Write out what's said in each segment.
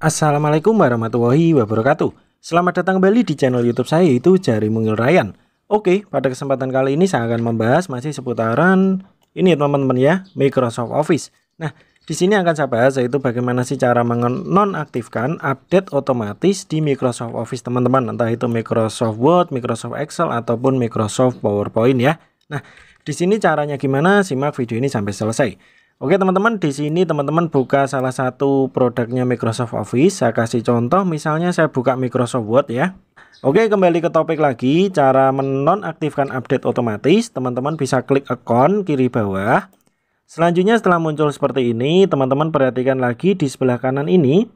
Assalamualaikum warahmatullahi wabarakatuh Selamat datang kembali di channel youtube saya yaitu Jari Mungil Ryan Oke, pada kesempatan kali ini saya akan membahas masih seputaran Ini teman-teman ya, Microsoft Office Nah, di sini akan saya bahas yaitu bagaimana sih cara menonaktifkan update otomatis di Microsoft Office teman-teman Entah itu Microsoft Word, Microsoft Excel, ataupun Microsoft PowerPoint ya Nah, di sini caranya gimana? Simak video ini sampai selesai. Oke teman-teman, di sini teman-teman buka salah satu produknya Microsoft Office. Saya kasih contoh, misalnya saya buka Microsoft Word ya. Oke, kembali ke topik lagi, cara menonaktifkan update otomatis. Teman-teman bisa klik account kiri bawah. Selanjutnya setelah muncul seperti ini, teman-teman perhatikan lagi di sebelah kanan ini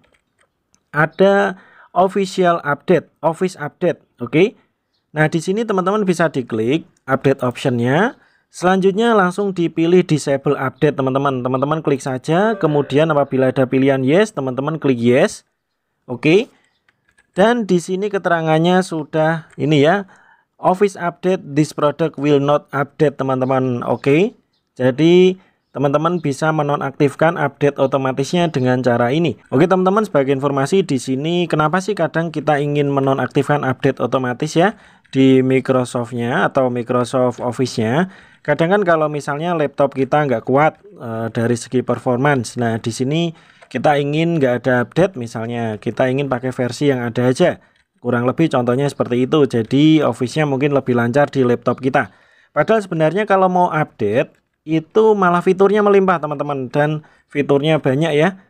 ada official update, office update, oke. Nah, di sini teman-teman bisa diklik update optionnya Selanjutnya langsung dipilih disable update teman-teman. Teman-teman klik saja, kemudian apabila ada pilihan yes, teman-teman klik yes. Oke. Dan di sini keterangannya sudah ini ya. Office update this product will not update teman-teman. Oke. Jadi teman-teman bisa menonaktifkan update otomatisnya dengan cara ini. Oke teman-teman sebagai informasi di sini kenapa sih kadang kita ingin menonaktifkan update otomatis ya? di Microsoftnya atau Microsoft Office-nya kadang kan kalau misalnya laptop kita nggak kuat e, dari segi performance nah di sini kita ingin nggak ada update misalnya kita ingin pakai versi yang ada aja kurang lebih contohnya seperti itu jadi Office-nya mungkin lebih lancar di laptop kita padahal sebenarnya kalau mau update itu malah fiturnya melimpah teman-teman dan fiturnya banyak ya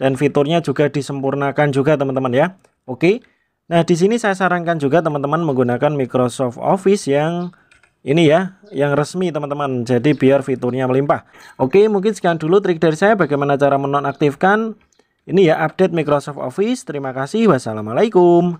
dan fiturnya juga disempurnakan juga teman-teman ya oke Nah, di sini saya sarankan juga teman-teman menggunakan Microsoft Office yang ini ya, yang resmi teman-teman. Jadi biar fiturnya melimpah. Oke, mungkin sekian dulu trik dari saya bagaimana cara menonaktifkan ini ya update Microsoft Office. Terima kasih. Wassalamualaikum.